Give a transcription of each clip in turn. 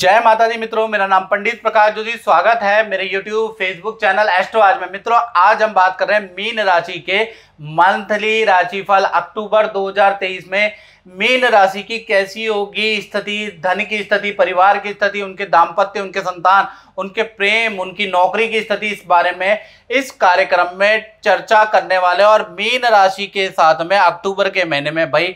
जय माता दी मित्रों मेरा नाम पंडित प्रकाश जोशी स्वागत है मेरे YouTube Facebook चैनल एस्ट्रो आज में मित्रों आज हम बात कर रहे हैं मीन राशि के मंथली राशिफल अक्टूबर 2023 में मीन राशि की कैसी होगी स्थिति धन की स्थिति परिवार की स्थिति उनके दाम्पत्य उनके संतान उनके प्रेम उनकी नौकरी की स्थिति इस बारे में इस कार्यक्रम में चर्चा करने वाले और मीन राशि के साथ में अक्टूबर के महीने में भाई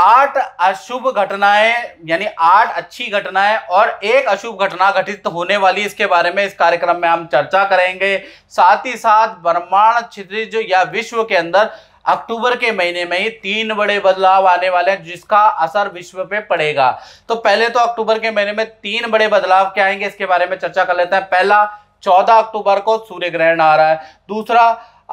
आठ अशुभ घटनाएं यानी आठ अच्छी घटनाएं और एक अशुभ घटना घटित होने वाली इसके बारे में इस कार्यक्रम में हम चर्चा करेंगे साथ ही साथ ब्रह्मांड जो या विश्व के अंदर अक्टूबर के महीने में ही तीन बड़े बदलाव आने वाले हैं जिसका असर विश्व पे पड़ेगा तो पहले तो अक्टूबर के महीने में तीन बड़े बदलाव क्या आएंगे इसके बारे में चर्चा कर लेते हैं पहला चौदह अक्टूबर को सूर्य ग्रहण आ रहा है दूसरा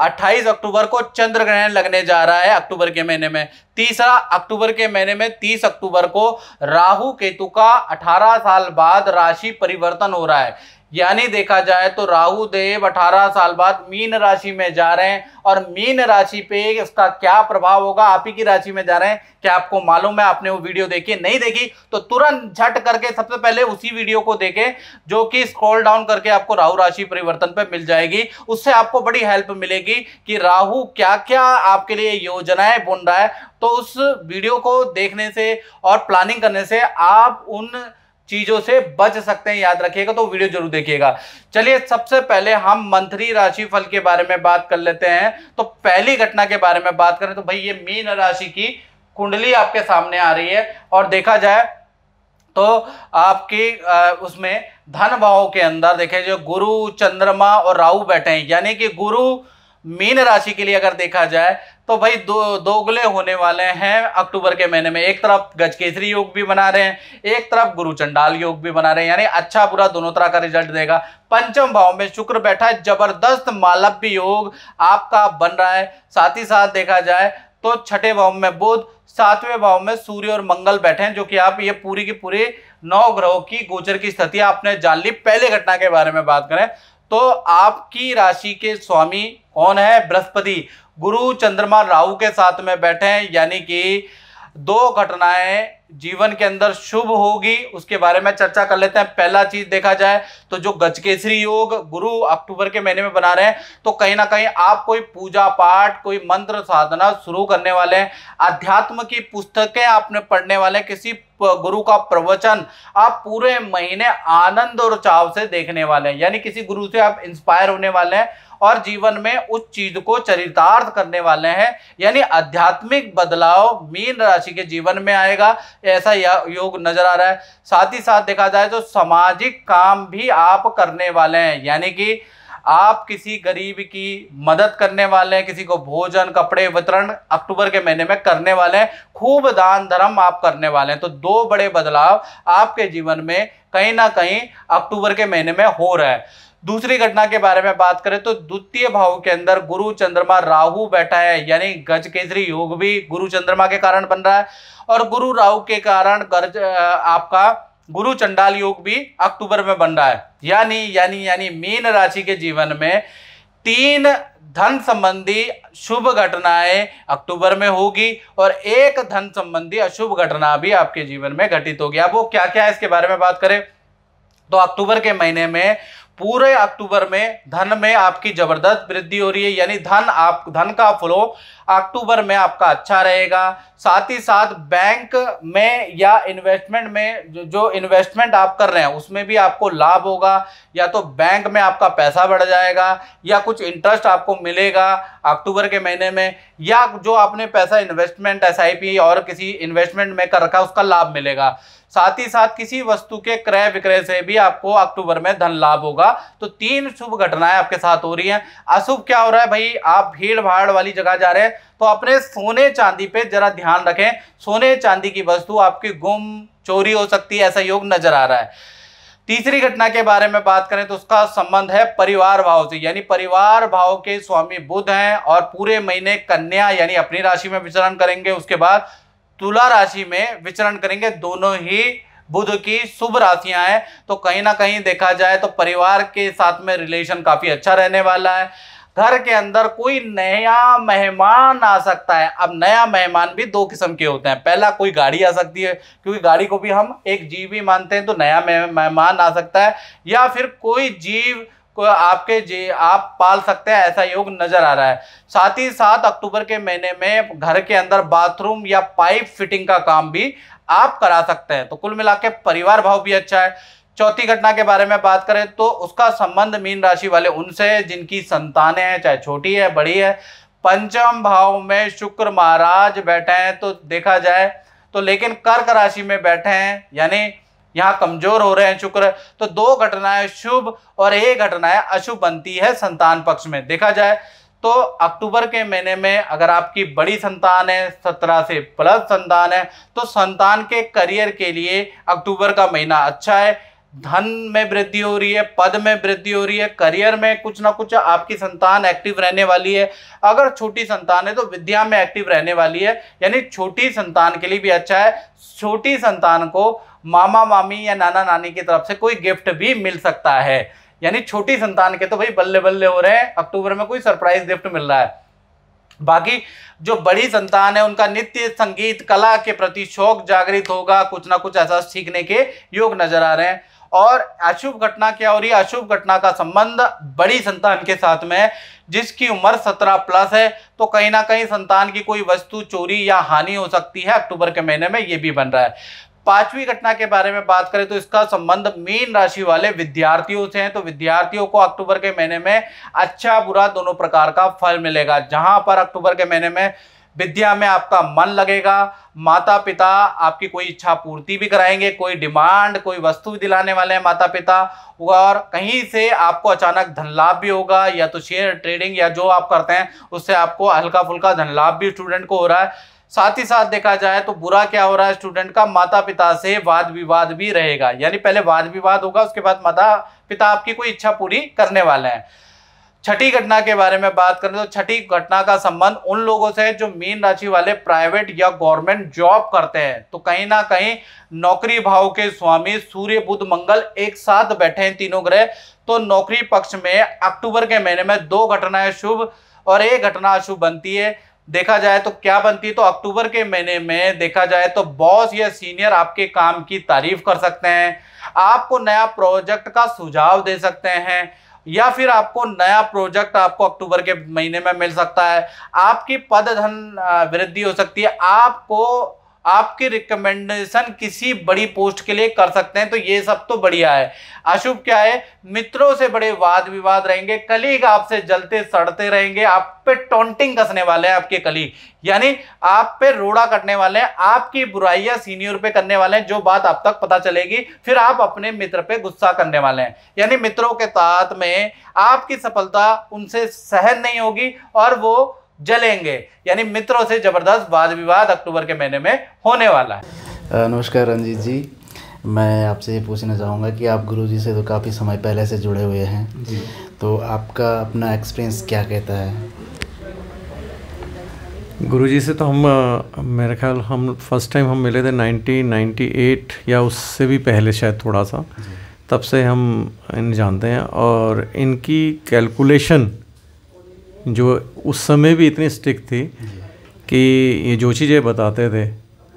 28 अक्टूबर को चंद्र ग्रहण लगने जा रहा है अक्टूबर के महीने में तीसरा अक्टूबर के महीने में 30 अक्टूबर को राहु केतु का 18 साल बाद राशि परिवर्तन हो रहा है यानी देखा जाए तो राहु देव 18 साल बाद मीन राशि में जा रहे हैं और मीन राशि पे इसका क्या प्रभाव होगा आप ही की राशि में जा रहे हैं क्या आपको मालूम है आपने वो वीडियो देखी नहीं देखी तो तुरंत झट करके सबसे पहले उसी वीडियो को देखें जो कि स्क्रॉल डाउन करके आपको राहु राशि परिवर्तन पर मिल जाएगी उससे आपको बड़ी हेल्प मिलेगी कि राहु क्या क्या आपके लिए योजनाएं बुन रहा है तो उस वीडियो को देखने से और प्लानिंग करने से आप उन चीजों से बच सकते हैं याद रखिएगा तो वीडियो जरूर देखिएगा चलिए सबसे पहले हम मंथली राशि फल के बारे में बात कर लेते हैं तो पहली घटना के बारे में बात करें तो भाई ये मीन राशि की कुंडली आपके सामने आ रही है और देखा जाए तो आपकी उसमें धन भाव के अंदर देखें जो गुरु चंद्रमा और राहु बैठे हैं यानी कि गुरु मीन राशि के लिए अगर देखा जाए तो भाई दो दोगले होने वाले हैं अक्टूबर के महीने में एक तरफ गज केसरी योग भी बना रहे हैं एक तरफ गुरु चंडाल योग भी बना रहे हैं यानी अच्छा बुरा दोनों तरह का रिजल्ट देगा पंचम भाव में शुक्र बैठा है जबरदस्त मालव्य योग आपका बन रहा है साथ ही साथ देखा जाए तो छठे भाव में बुध सातवें भाव में सूर्य और मंगल बैठे हैं जो कि आप ये पूरी की पूरी नौ ग्रहों की गोचर की स्थिति आपने जान ली पहले घटना के बारे में बात करें तो आपकी राशि के स्वामी कौन है बृहस्पति गुरु चंद्रमा राहु के साथ में बैठे हैं यानी कि दो घटनाएं जीवन के अंदर शुभ होगी उसके बारे में चर्चा कर लेते हैं पहला चीज देखा जाए तो जो गजकेसरी योग गुरु अक्टूबर के महीने में बना रहे हैं तो कहीं ना कहीं आप कोई पूजा पाठ कोई मंत्र साधना शुरू करने वाले हैं अध्यात्म की पुस्तकें आपने पढ़ने वाले किसी गुरु का प्रवचन आप पूरे महीने आनंद और चाव से देखने वाले हैं यानी किसी गुरु से आप इंस्पायर होने वाले हैं और जीवन में उस चीज को चरितार्थ करने वाले हैं यानी आध्यात्मिक बदलाव मीन राशि के जीवन में आएगा ऐसा योग नजर आ रहा है साथ ही साथ देखा जाए तो सामाजिक काम भी आप करने वाले हैं यानी कि आप किसी गरीब की मदद करने वाले हैं किसी को भोजन कपड़े वितरण अक्टूबर के महीने में करने वाले हैं खूब दान धर्म आप करने वाले हैं तो दो बड़े बदलाव आपके जीवन में कहीं ना कहीं अक्टूबर के महीने में हो रहा है दूसरी घटना के बारे में बात करें तो द्वितीय भाव के अंदर गुरु चंद्रमा राहु बैठा है यानी गज केसरी योग भी गुरु चंद्रमा के कारण बन रहा है और गुरु राहु के कारण गर्ज आपका गुरु चंडाल योग भी अक्टूबर में बन रहा है यानी यानी यानी मीन राशि के जीवन में तीन धन संबंधी शुभ घटनाएं अक्टूबर में होगी और एक धन संबंधी अशुभ घटना भी आपके जीवन में घटित होगी अब वो क्या क्या है इसके बारे में बात करें तो अक्टूबर के महीने में पूरे अक्टूबर में धन में आपकी जबरदस्त वृद्धि हो रही है यानी धन आप धन का फ्लो अक्टूबर में आपका अच्छा रहेगा साथ ही साथ बैंक में या इन्वेस्टमेंट में जो, जो इन्वेस्टमेंट आप कर रहे हैं उसमें भी आपको लाभ होगा या तो बैंक में आपका पैसा बढ़ जाएगा या कुछ इंटरेस्ट आपको मिलेगा अक्टूबर के महीने में या जो आपने पैसा इन्वेस्टमेंट एस और किसी इन्वेस्टमेंट में कर रखा उसका लाभ मिलेगा साथ ही साथ किसी वस्तु के क्रय विक्रय से भी आपको अक्टूबर में धन लाभ होगा तो तीन शुभ घटनाएं आपके साथ हो रही हैं अशुभ क्या हो रहा है भाई आप भीड़ भाड़ वाली जगह जा रहे हैं तो अपने सोने चांदी पे जरा ध्यान रखें सोने चांदी की वस्तु आपकी गुम चोरी हो सकती है ऐसा योग नजर आ रहा है तीसरी घटना के बारे में बात करें तो उसका संबंध है परिवार भाव से यानी परिवार भाव के स्वामी बुध हैं और पूरे महीने कन्या यानी अपनी राशि में विचरण करेंगे उसके बाद तुला राशि में विचरण करेंगे दोनों ही बुध की शुभ राशियां हैं तो कहीं ना कहीं देखा जाए तो परिवार के साथ में रिलेशन काफी अच्छा रहने वाला है घर के अंदर कोई नया मेहमान आ सकता है अब नया मेहमान भी दो किस्म के होते हैं पहला कोई गाड़ी आ सकती है क्योंकि गाड़ी को भी हम एक जीव ही मानते हैं तो नया मेहमान आ सकता है या फिर कोई जीव को आपके जे आप पाल सकते हैं ऐसा योग नजर आ रहा है साथ ही साथ अक्टूबर के महीने में घर के अंदर बाथरूम या पाइप फिटिंग का काम भी आप करा सकते हैं तो कुल मिला के परिवार भाव भी अच्छा है चौथी घटना के बारे में बात करें तो उसका संबंध मीन राशि वाले उनसे है जिनकी संतानें हैं चाहे छोटी है बड़ी है पंचम भाव में शुक्र महाराज बैठे हैं तो देखा जाए तो लेकिन कर्क राशि में बैठे हैं यानी यहाँ कमजोर हो रहे हैं शुक्र तो दो घटनाएं शुभ और एक घटनाएं अशुभ बनती है संतान पक्ष में देखा जाए तो अक्टूबर के महीने में अगर आपकी बड़ी संतान है सत्रह से प्लस संतान है तो संतान के करियर के लिए अक्टूबर का महीना अच्छा है धन में वृद्धि हो रही है पद में वृद्धि हो रही है करियर में कुछ ना कुछ आपकी संतान एक्टिव रहने वाली है अगर छोटी संतान है तो विद्या में एक्टिव रहने वाली है यानी छोटी संतान के लिए भी अच्छा है छोटी संतान को मामा मामी या नाना नानी की तरफ से कोई गिफ्ट भी मिल सकता है यानी छोटी संतान के तो भाई बल्ले बल्ले हो रहे हैं अक्टूबर में कोई सरप्राइज गिफ्ट मिल रहा है बाकी जो बड़ी संतान है उनका नित्य संगीत कला के प्रति शौक जागृत होगा कुछ ना कुछ ऐसा सीखने के योग नजर आ रहे हैं और अशुभ घटना क्या हो रही है अशुभ घटना का संबंध बड़ी संतान के साथ में है जिसकी उम्र सत्रह प्लस है तो कहीं ना कहीं संतान की कोई वस्तु चोरी या हानि हो सकती है अक्टूबर के महीने में ये भी बन रहा है पांचवी घटना के बारे में बात करें तो इसका संबंध मीन राशि वाले विद्यार्थियों से है तो विद्यार्थियों को अक्टूबर के महीने में अच्छा बुरा दोनों प्रकार का फल मिलेगा जहां पर अक्टूबर के महीने में विद्या में आपका मन लगेगा माता पिता आपकी कोई इच्छा पूर्ति भी कराएंगे कोई डिमांड कोई वस्तु भी दिलाने वाले हैं माता पिता और कहीं से आपको अचानक धन लाभ भी होगा या तो शेयर ट्रेडिंग या जो आप करते हैं उससे आपको हल्का फुल्का धन लाभ भी स्टूडेंट को हो रहा है साथ ही साथ देखा जाए तो बुरा क्या हो रहा है स्टूडेंट का माता पिता से वाद विवाद भी रहेगा यानी पहले वाद विवाद होगा उसके बाद माता पिता आपकी कोई इच्छा पूरी करने वाले हैं छठी घटना के बारे में बात करें तो छठी घटना का संबंध उन लोगों से है जो मीन राशि वाले प्राइवेट या गवर्नमेंट जॉब करते हैं तो कहीं ना कहीं नौकरी भाव के स्वामी सूर्य बुद्ध मंगल एक साथ बैठे हैं तीनों ग्रह तो नौकरी पक्ष में अक्टूबर के महीने में दो घटनाएं शुभ और एक घटना अशुभ बनती है देखा जाए तो क्या बनती है तो अक्टूबर के महीने में देखा जाए तो बॉस या सीनियर आपके काम की तारीफ कर सकते हैं आपको नया प्रोजेक्ट का सुझाव दे सकते हैं या फिर आपको नया प्रोजेक्ट आपको अक्टूबर के महीने में मिल सकता है आपकी पद धन वृद्धि हो सकती है आपको आपके रिकमेंडेशन किसी बड़ी पोस्ट के लिए कर सकते हैं तो ये सब तो बढ़िया है अशुभ क्या है मित्रों से बड़े वाद विवाद रहेंगे कलीग आपसे जलते सड़ते रहेंगे आप पे टोंटिंग कसने वाले हैं आपके कलीग यानी आप पे रोड़ा कटने वाले हैं आपकी बुराइयां सीनियर पे करने वाले हैं जो बात आप तक पता चलेगी फिर आप अपने मित्र पे गुस्सा करने वाले हैं यानी मित्रों के साथ में आपकी सफलता उनसे सहन नहीं होगी और वो जलेंगे यानी मित्रों से ज़बरदस्त वाद विवाद अक्टूबर के महीने में होने वाला है नमस्कार रंजीत जी मैं आपसे ये पूछना चाहूँगा कि आप गुरुजी से तो काफ़ी समय पहले से जुड़े हुए हैं जी तो आपका अपना एक्सपीरियंस क्या कहता है गुरुजी से तो हम मेरे ख्याल हम फर्स्ट टाइम हम मिले थे 1998 या उससे भी पहले शायद थोड़ा सा तब से हम इन जानते हैं और इनकी कैलकुलेशन जो उस समय भी इतनी स्ट्रिक्ट थी कि ये जो चीज़ें बताते थे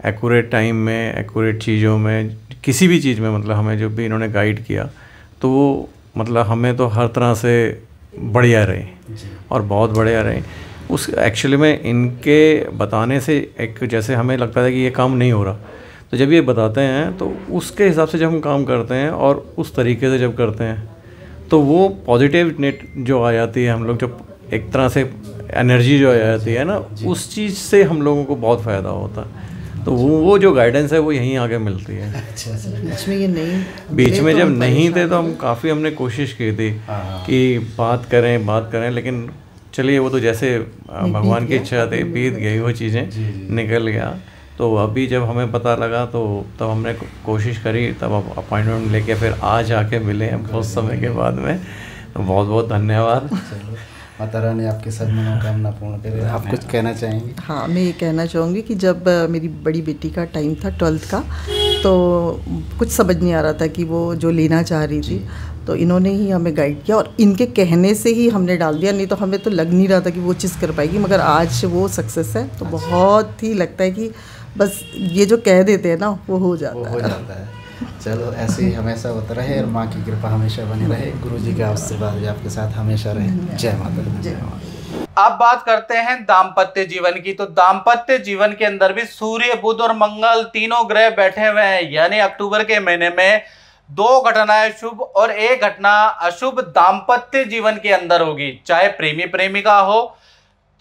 एक्यूरेट टाइम में एक्यूरेट चीज़ों में किसी भी चीज़ में मतलब हमें जो भी इन्होंने गाइड किया तो वो मतलब हमें तो हर तरह से बढ़िया रहे और बहुत बढ़िया रहे उस एक्चुअली में इनके बताने से एक जैसे हमें लगता था कि ये काम नहीं हो रहा तो जब ये बताते हैं तो उसके हिसाब से जब हम काम करते हैं और उस तरीके से जब करते हैं तो वो पॉजिटिव नेट जो आ जाती है हम लोग जब एक तरह से एनर्जी जो रहती है ना उस चीज़ से हम लोगों को बहुत फ़ायदा होता है तो वो वो जो गाइडेंस है वो यहीं आगे मिलती है अच्छा, अच्छा। बीच में ये नहीं बीच में तो जब नहीं थे तो हम काफ़ी हमने कोशिश की थी हाँ, हाँ। कि बात करें बात करें लेकिन चलिए वो तो जैसे भगवान की इच्छा थी बीत गई वो चीज़ें निकल गया तो अभी जब हमें पता लगा तो तब हमने कोशिश करी तब अपॉइंटमेंट लेके फिर आज आके मिले हम बहुत समय के बाद में तो बहुत बहुत धन्यवाद माता रानी आपके सब मनोकामना पूर्ण करे हाँ, आप कुछ कहना चाहेंगे हाँ मैं ये कहना चाहूँगी कि जब मेरी बड़ी बेटी का टाइम था ट्वेल्थ का तो कुछ समझ नहीं आ रहा था कि वो जो लेना चाह रही थी तो इन्होंने ही हमें गाइड किया और इनके कहने से ही हमने डाल दिया नहीं तो हमें तो लग नहीं रहा था कि वो चीज़ कर पाएगी मगर आज वो सक्सेस है तो अच्छा। बहुत ही लगता है कि बस ये जो कह देते हैं ना वो हो जाता, वो हो जाता है चलो ऐसे ही हमेशा होता रहे और माँ की कृपा हमेशा बनी रहे गुरु जी का आशीर्वाद भी आपके साथ हमेशा रहे जय माता जय माता अब बात करते हैं दाम्पत्य जीवन की तो दाम्पत्य जीवन के अंदर भी सूर्य बुध और मंगल तीनों ग्रह बैठे हुए हैं यानी अक्टूबर के महीने में दो घटनाएं शुभ और एक घटना अशुभ दाम्पत्य जीवन के अंदर होगी चाहे प्रेमी प्रेमिका हो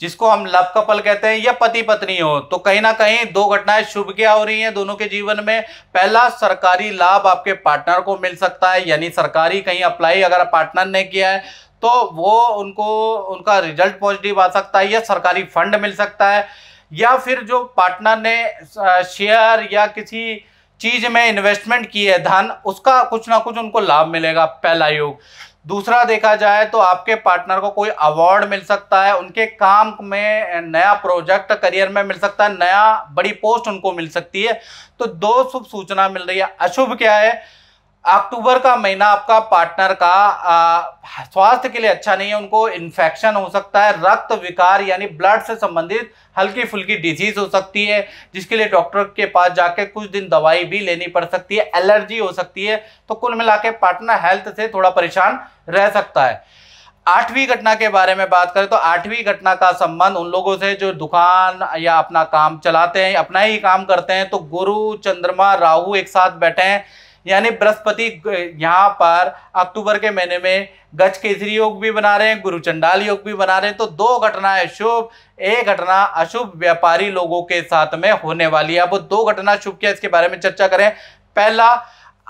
जिसको हम लव कपल कहते हैं या पति पत्नी हो तो कहीं ना कहीं दो घटनाएं शुभ क्या हो रही हैं दोनों के जीवन में पहला सरकारी लाभ आपके पार्टनर को मिल सकता है यानी सरकारी कहीं अप्लाई अगर पार्टनर ने किया है तो वो उनको उनका रिजल्ट पॉजिटिव आ सकता है या सरकारी फंड मिल सकता है या फिर जो पार्टनर ने शेयर या किसी चीज में इन्वेस्टमेंट की है धन उसका कुछ ना कुछ उनको लाभ मिलेगा पहला योग दूसरा देखा जाए तो आपके पार्टनर को कोई अवार्ड मिल सकता है उनके काम में नया प्रोजेक्ट करियर में मिल सकता है नया बड़ी पोस्ट उनको मिल सकती है तो दो शुभ सूचना मिल रही है अशुभ क्या है अक्टूबर का महीना आपका पार्टनर का स्वास्थ्य के लिए अच्छा नहीं है उनको इन्फेक्शन हो सकता है रक्त विकार यानी ब्लड से संबंधित हल्की फुल्की डिजीज हो सकती है जिसके लिए डॉक्टर के पास जाके कुछ दिन दवाई भी लेनी पड़ सकती है एलर्जी हो सकती है तो कुल मिला के पार्टनर हेल्थ से थोड़ा परेशान रह सकता है आठवीं घटना के बारे में बात करें तो आठवीं घटना का संबंध उन लोगों से जो दुकान या अपना काम चलाते हैं अपना ही काम करते हैं तो गुरु चंद्रमा राहु एक साथ बैठे हैं यानी बृहस्पति यहाँ पर अक्टूबर के महीने में गज केसरी योग भी बना रहे हैं गुरु चंडाल योग भी बना रहे हैं तो दो घटनाएं शुभ एक घटना अशुभ व्यापारी लोगों के साथ में होने वाली है अब दो घटना शुभ क्या इसके बारे में चर्चा करें पहला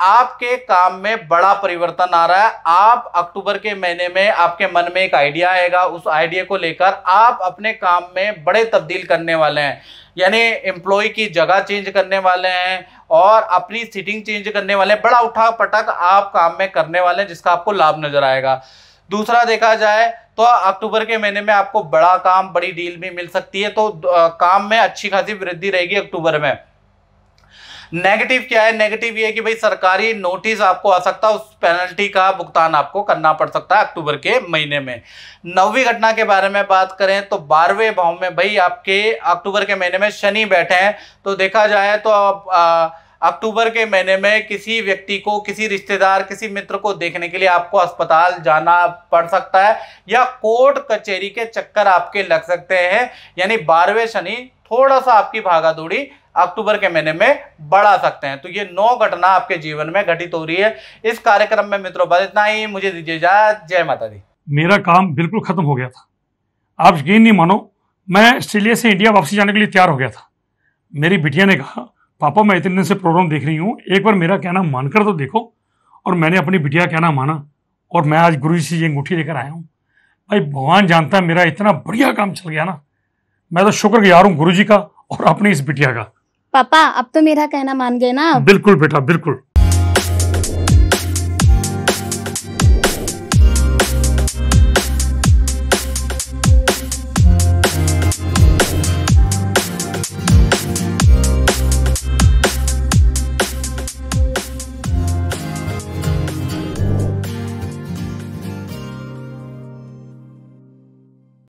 आपके काम में बड़ा परिवर्तन आ रहा है आप अक्टूबर के महीने में आपके मन में एक आइडिया आएगा उस आइडिया को लेकर आप अपने काम में बड़े तब्दील करने वाले हैं यानी एम्प्लॉय की जगह चेंज करने वाले हैं और अपनी सीटिंग चेंज करने वाले हैं बड़ा उठा पटक आप काम में करने वाले हैं जिसका आपको लाभ नजर आएगा दूसरा देखा जाए तो अक्टूबर के महीने में आपको बड़ा काम बड़ी डील भी मिल सकती है तो काम में अच्छी खासी वृद्धि रहेगी अक्टूबर में नेगेटिव क्या है नेगेटिव ये है कि भाई सरकारी नोटिस आपको आ सकता है उस पेनल्टी का भुगतान आपको करना पड़ सकता है अक्टूबर के महीने में नौवीं घटना के बारे में बात करें तो बारहवें भाव में भाई आपके अक्टूबर के महीने में शनि बैठे हैं तो देखा जाए तो आप आ, अक्टूबर के महीने में किसी व्यक्ति को किसी रिश्तेदार किसी मित्र को देखने के लिए आपको अस्पताल जाना पड़ सकता है या कोर्ट कचहरी के चक्कर आपके लग सकते हैं यानी बारहवें शनि थोड़ा सा आपकी भागा दौड़ी अक्टूबर के महीने में बढ़ा सकते हैं तो ये नौ घटना आपके जीवन में घटित हो रही है इस कार्यक्रम में मित्रों बस इतना ही मुझे दीजिए इजाजत जय माता दी मेरा काम बिल्कुल खत्म हो गया था आप यकीन नहीं मानो मैं ऑस्ट्रेलिया से इंडिया वापसी जाने के लिए तैयार हो गया था मेरी बिटिया ने कहा पापा मैं इतने दिन से प्रोग्राम देख रही हूँ एक बार मेरा कहना मानकर तो देखो और मैंने अपनी बिटिया का कहना माना और मैं आज गुरु जी से ये अंगूठी लेकर आया हूँ भाई भगवान जानता है मेरा इतना बढ़िया काम चल गया ना मैं तो गुजार हूँ गुरु जी का और अपनी इस बिटिया का पापा अब तो मेरा कहना मान गए ना बिल्कुल बेटा बिल्कुल